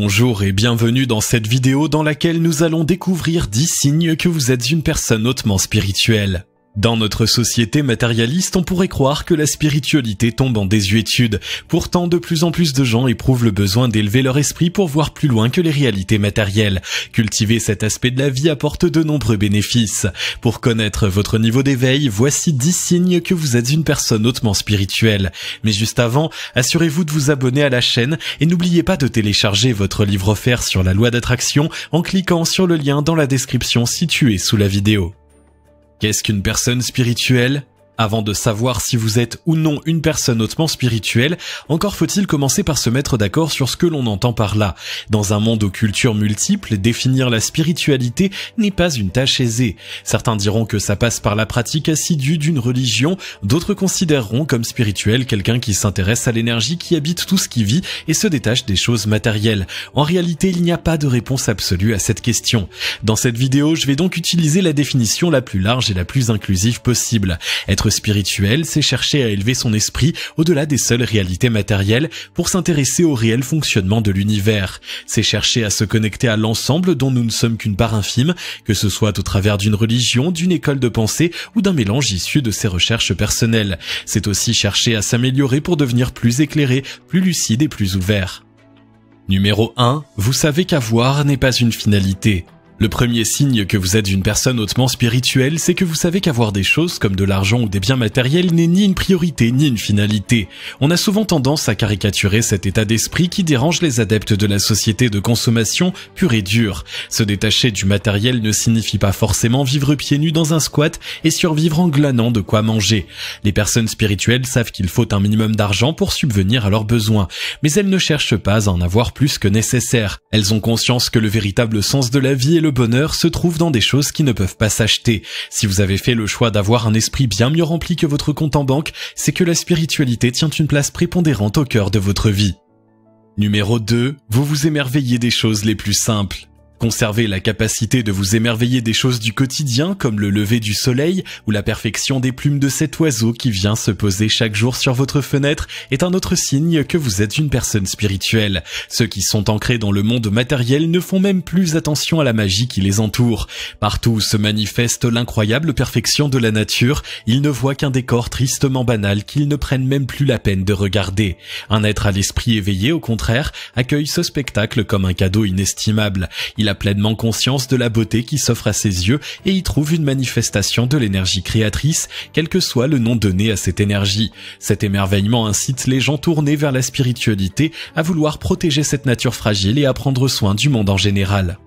Bonjour et bienvenue dans cette vidéo dans laquelle nous allons découvrir 10 signes que vous êtes une personne hautement spirituelle. Dans notre société matérialiste, on pourrait croire que la spiritualité tombe en désuétude. Pourtant, de plus en plus de gens éprouvent le besoin d'élever leur esprit pour voir plus loin que les réalités matérielles. Cultiver cet aspect de la vie apporte de nombreux bénéfices. Pour connaître votre niveau d'éveil, voici 10 signes que vous êtes une personne hautement spirituelle. Mais juste avant, assurez-vous de vous abonner à la chaîne et n'oubliez pas de télécharger votre livre offert sur la loi d'attraction en cliquant sur le lien dans la description située sous la vidéo. Qu'est-ce qu'une personne spirituelle avant de savoir si vous êtes ou non une personne hautement spirituelle, encore faut-il commencer par se mettre d'accord sur ce que l'on entend par là. Dans un monde aux cultures multiples, définir la spiritualité n'est pas une tâche aisée. Certains diront que ça passe par la pratique assidue d'une religion, d'autres considéreront comme spirituel quelqu'un qui s'intéresse à l'énergie qui habite tout ce qui vit et se détache des choses matérielles. En réalité, il n'y a pas de réponse absolue à cette question. Dans cette vidéo, je vais donc utiliser la définition la plus large et la plus inclusive possible. Être spirituel, c'est chercher à élever son esprit au-delà des seules réalités matérielles pour s'intéresser au réel fonctionnement de l'univers. C'est chercher à se connecter à l'ensemble dont nous ne sommes qu'une part infime, que ce soit au travers d'une religion, d'une école de pensée ou d'un mélange issu de ses recherches personnelles. C'est aussi chercher à s'améliorer pour devenir plus éclairé, plus lucide et plus ouvert. Numéro 1. Vous savez qu'avoir n'est pas une finalité. Le premier signe que vous êtes une personne hautement spirituelle, c'est que vous savez qu'avoir des choses comme de l'argent ou des biens matériels n'est ni une priorité ni une finalité. On a souvent tendance à caricaturer cet état d'esprit qui dérange les adeptes de la société de consommation pure et dure. Se détacher du matériel ne signifie pas forcément vivre pieds nus dans un squat et survivre en glanant de quoi manger. Les personnes spirituelles savent qu'il faut un minimum d'argent pour subvenir à leurs besoins, mais elles ne cherchent pas à en avoir plus que nécessaire. Elles ont conscience que le véritable sens de la vie est le le bonheur se trouve dans des choses qui ne peuvent pas s'acheter. Si vous avez fait le choix d'avoir un esprit bien mieux rempli que votre compte en banque, c'est que la spiritualité tient une place prépondérante au cœur de votre vie. Numéro 2. Vous vous émerveillez des choses les plus simples. Conserver la capacité de vous émerveiller des choses du quotidien comme le lever du soleil ou la perfection des plumes de cet oiseau qui vient se poser chaque jour sur votre fenêtre est un autre signe que vous êtes une personne spirituelle. Ceux qui sont ancrés dans le monde matériel ne font même plus attention à la magie qui les entoure. Partout où se manifeste l'incroyable perfection de la nature, ils ne voient qu'un décor tristement banal qu'ils ne prennent même plus la peine de regarder. Un être à l'esprit éveillé, au contraire, accueille ce spectacle comme un cadeau inestimable pleinement conscience de la beauté qui s'offre à ses yeux et y trouve une manifestation de l'énergie créatrice, quel que soit le nom donné à cette énergie. Cet émerveillement incite les gens tournés vers la spiritualité à vouloir protéger cette nature fragile et à prendre soin du monde en général.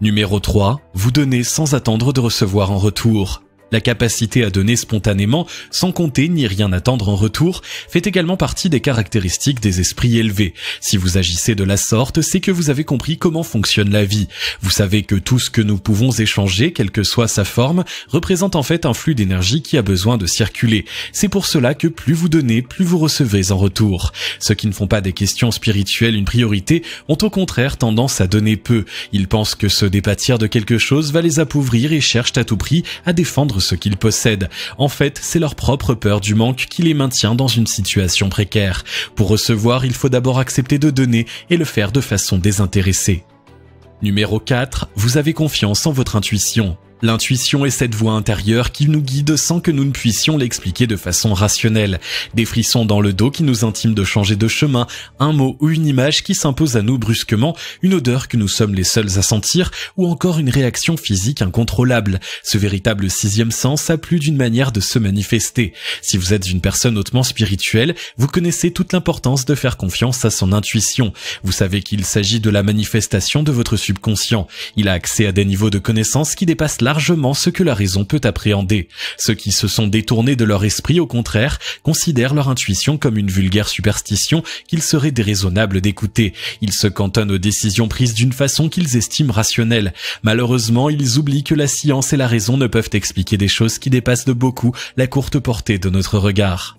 Numéro 3. Vous donnez sans attendre de recevoir en retour. La capacité à donner spontanément, sans compter ni rien attendre en retour, fait également partie des caractéristiques des esprits élevés. Si vous agissez de la sorte, c'est que vous avez compris comment fonctionne la vie. Vous savez que tout ce que nous pouvons échanger, quelle que soit sa forme, représente en fait un flux d'énergie qui a besoin de circuler. C'est pour cela que plus vous donnez, plus vous recevez en retour. Ceux qui ne font pas des questions spirituelles une priorité ont au contraire tendance à donner peu. Ils pensent que se dépatir de quelque chose va les appauvrir et cherchent à tout prix à défendre ce qu'ils possèdent. En fait, c'est leur propre peur du manque qui les maintient dans une situation précaire. Pour recevoir, il faut d'abord accepter de donner et le faire de façon désintéressée. Numéro 4. Vous avez confiance en votre intuition. L'intuition est cette voix intérieure qui nous guide sans que nous ne puissions l'expliquer de façon rationnelle. Des frissons dans le dos qui nous intiment de changer de chemin, un mot ou une image qui s'impose à nous brusquement, une odeur que nous sommes les seuls à sentir, ou encore une réaction physique incontrôlable. Ce véritable sixième sens a plus d'une manière de se manifester. Si vous êtes une personne hautement spirituelle, vous connaissez toute l'importance de faire confiance à son intuition. Vous savez qu'il s'agit de la manifestation de votre subconscient. Il a accès à des niveaux de connaissance qui dépassent largement ce que la raison peut appréhender. Ceux qui se sont détournés de leur esprit, au contraire, considèrent leur intuition comme une vulgaire superstition qu'il serait déraisonnable d'écouter. Ils se cantonnent aux décisions prises d'une façon qu'ils estiment rationnelle. Malheureusement, ils oublient que la science et la raison ne peuvent expliquer des choses qui dépassent de beaucoup la courte portée de notre regard.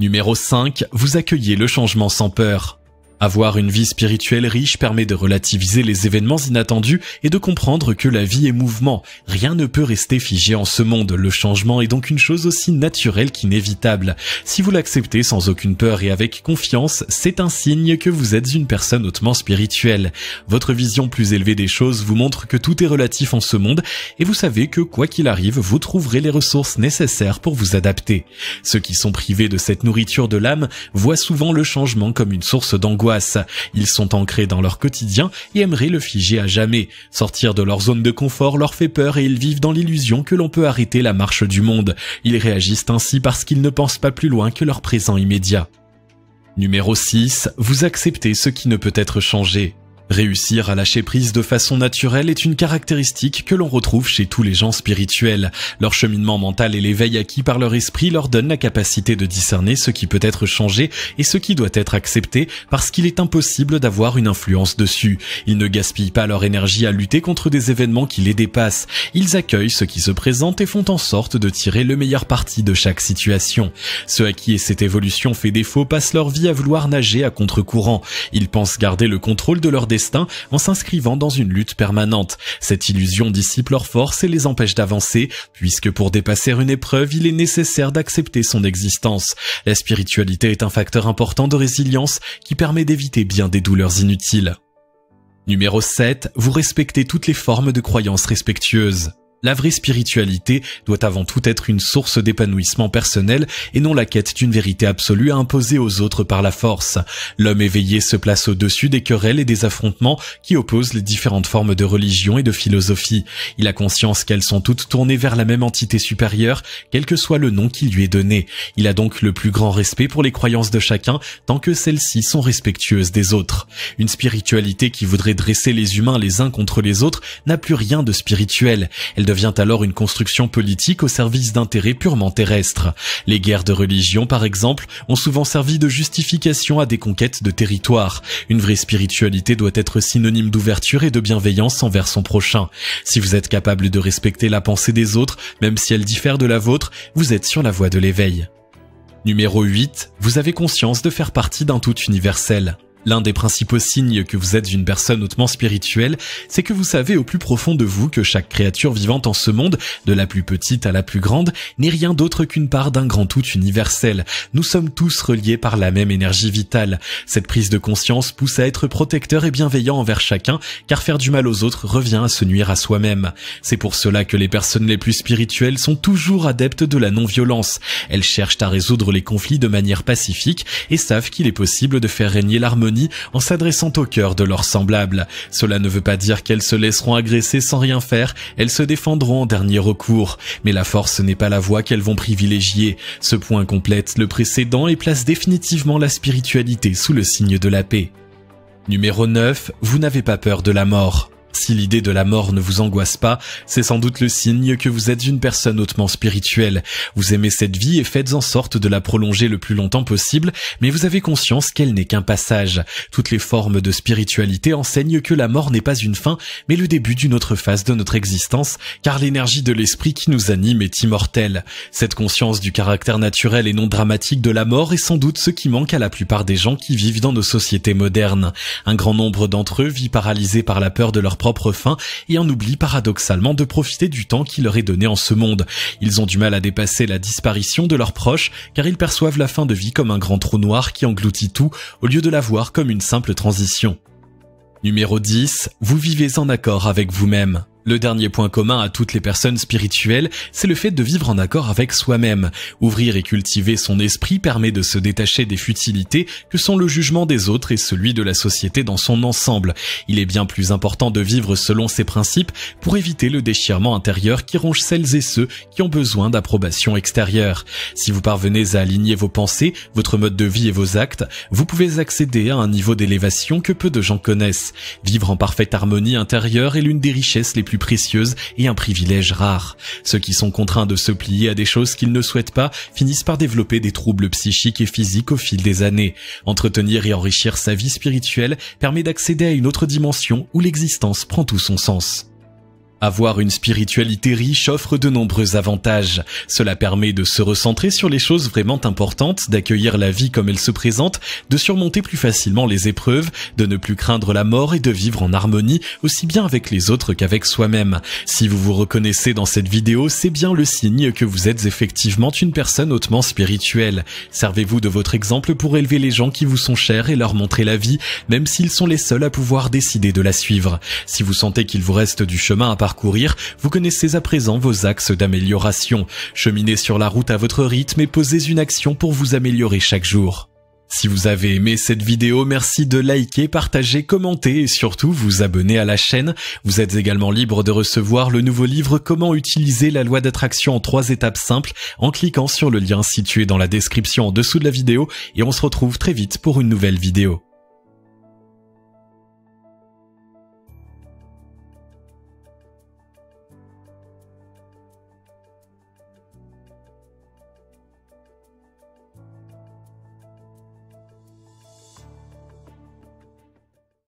Numéro 5. Vous accueillez le changement sans peur. Avoir une vie spirituelle riche permet de relativiser les événements inattendus et de comprendre que la vie est mouvement. Rien ne peut rester figé en ce monde. Le changement est donc une chose aussi naturelle qu'inévitable. Si vous l'acceptez sans aucune peur et avec confiance, c'est un signe que vous êtes une personne hautement spirituelle. Votre vision plus élevée des choses vous montre que tout est relatif en ce monde et vous savez que quoi qu'il arrive, vous trouverez les ressources nécessaires pour vous adapter. Ceux qui sont privés de cette nourriture de l'âme voient souvent le changement comme une source d'angoisse ils sont ancrés dans leur quotidien et aimeraient le figer à jamais. Sortir de leur zone de confort leur fait peur et ils vivent dans l'illusion que l'on peut arrêter la marche du monde. Ils réagissent ainsi parce qu'ils ne pensent pas plus loin que leur présent immédiat. Numéro 6. Vous acceptez ce qui ne peut être changé. Réussir à lâcher prise de façon naturelle est une caractéristique que l'on retrouve chez tous les gens spirituels. Leur cheminement mental et l'éveil acquis par leur esprit leur donnent la capacité de discerner ce qui peut être changé et ce qui doit être accepté parce qu'il est impossible d'avoir une influence dessus. Ils ne gaspillent pas leur énergie à lutter contre des événements qui les dépassent. Ils accueillent ce qui se présente et font en sorte de tirer le meilleur parti de chaque situation. Ceux à qui cette évolution fait défaut passent leur vie à vouloir nager à contre-courant. Ils pensent garder le contrôle de leur destin en s'inscrivant dans une lutte permanente. Cette illusion dissipe leurs forces et les empêche d'avancer, puisque pour dépasser une épreuve, il est nécessaire d'accepter son existence. La spiritualité est un facteur important de résilience qui permet d'éviter bien des douleurs inutiles. Numéro 7. Vous respectez toutes les formes de croyances respectueuses. La vraie spiritualité doit avant tout être une source d'épanouissement personnel et non la quête d'une vérité absolue à imposer aux autres par la force. L'homme éveillé se place au-dessus des querelles et des affrontements qui opposent les différentes formes de religion et de philosophie. Il a conscience qu'elles sont toutes tournées vers la même entité supérieure, quel que soit le nom qui lui est donné. Il a donc le plus grand respect pour les croyances de chacun tant que celles-ci sont respectueuses des autres. Une spiritualité qui voudrait dresser les humains les uns contre les autres n'a plus rien de spirituel devient alors une construction politique au service d'intérêts purement terrestres. Les guerres de religion, par exemple, ont souvent servi de justification à des conquêtes de territoire. Une vraie spiritualité doit être synonyme d'ouverture et de bienveillance envers son prochain. Si vous êtes capable de respecter la pensée des autres, même si elle diffère de la vôtre, vous êtes sur la voie de l'éveil. Numéro 8. Vous avez conscience de faire partie d'un tout universel. L'un des principaux signes que vous êtes une personne hautement spirituelle, c'est que vous savez au plus profond de vous que chaque créature vivante en ce monde, de la plus petite à la plus grande, n'est rien d'autre qu'une part d'un grand tout universel. Nous sommes tous reliés par la même énergie vitale. Cette prise de conscience pousse à être protecteur et bienveillant envers chacun, car faire du mal aux autres revient à se nuire à soi-même. C'est pour cela que les personnes les plus spirituelles sont toujours adeptes de la non-violence. Elles cherchent à résoudre les conflits de manière pacifique et savent qu'il est possible de faire régner l'harmonie en s'adressant au cœur de leurs semblables. Cela ne veut pas dire qu'elles se laisseront agresser sans rien faire, elles se défendront en dernier recours. Mais la force n'est pas la voie qu'elles vont privilégier. Ce point complète le précédent et place définitivement la spiritualité sous le signe de la paix. Numéro 9. Vous n'avez pas peur de la mort. Si l'idée de la mort ne vous angoisse pas, c'est sans doute le signe que vous êtes une personne hautement spirituelle. Vous aimez cette vie et faites en sorte de la prolonger le plus longtemps possible, mais vous avez conscience qu'elle n'est qu'un passage. Toutes les formes de spiritualité enseignent que la mort n'est pas une fin, mais le début d'une autre phase de notre existence, car l'énergie de l'esprit qui nous anime est immortelle. Cette conscience du caractère naturel et non dramatique de la mort est sans doute ce qui manque à la plupart des gens qui vivent dans nos sociétés modernes. Un grand nombre d'entre eux vit paralysés par la peur de leur propre fin et en oublient paradoxalement de profiter du temps qui leur est donné en ce monde. Ils ont du mal à dépasser la disparition de leurs proches car ils perçoivent la fin de vie comme un grand trou noir qui engloutit tout au lieu de la voir comme une simple transition. Numéro 10. Vous vivez en accord avec vous-même. Le dernier point commun à toutes les personnes spirituelles, c'est le fait de vivre en accord avec soi-même. Ouvrir et cultiver son esprit permet de se détacher des futilités que sont le jugement des autres et celui de la société dans son ensemble. Il est bien plus important de vivre selon ces principes pour éviter le déchirement intérieur qui ronge celles et ceux qui ont besoin d'approbation extérieure. Si vous parvenez à aligner vos pensées, votre mode de vie et vos actes, vous pouvez accéder à un niveau d'élévation que peu de gens connaissent. Vivre en parfaite harmonie intérieure est l'une des richesses les plus plus précieuses et un privilège rare. Ceux qui sont contraints de se plier à des choses qu'ils ne souhaitent pas finissent par développer des troubles psychiques et physiques au fil des années. Entretenir et enrichir sa vie spirituelle permet d'accéder à une autre dimension où l'existence prend tout son sens. Avoir une spiritualité riche offre de nombreux avantages. Cela permet de se recentrer sur les choses vraiment importantes, d'accueillir la vie comme elle se présente, de surmonter plus facilement les épreuves, de ne plus craindre la mort et de vivre en harmonie aussi bien avec les autres qu'avec soi-même. Si vous vous reconnaissez dans cette vidéo, c'est bien le signe que vous êtes effectivement une personne hautement spirituelle. Servez-vous de votre exemple pour élever les gens qui vous sont chers et leur montrer la vie, même s'ils sont les seuls à pouvoir décider de la suivre. Si vous sentez qu'il vous reste du chemin à parcourir, vous connaissez à présent vos axes d'amélioration. Cheminez sur la route à votre rythme et posez une action pour vous améliorer chaque jour. Si vous avez aimé cette vidéo, merci de liker, partager, commenter et surtout vous abonner à la chaîne. Vous êtes également libre de recevoir le nouveau livre Comment utiliser la loi d'attraction en trois étapes simples en cliquant sur le lien situé dans la description en dessous de la vidéo et on se retrouve très vite pour une nouvelle vidéo.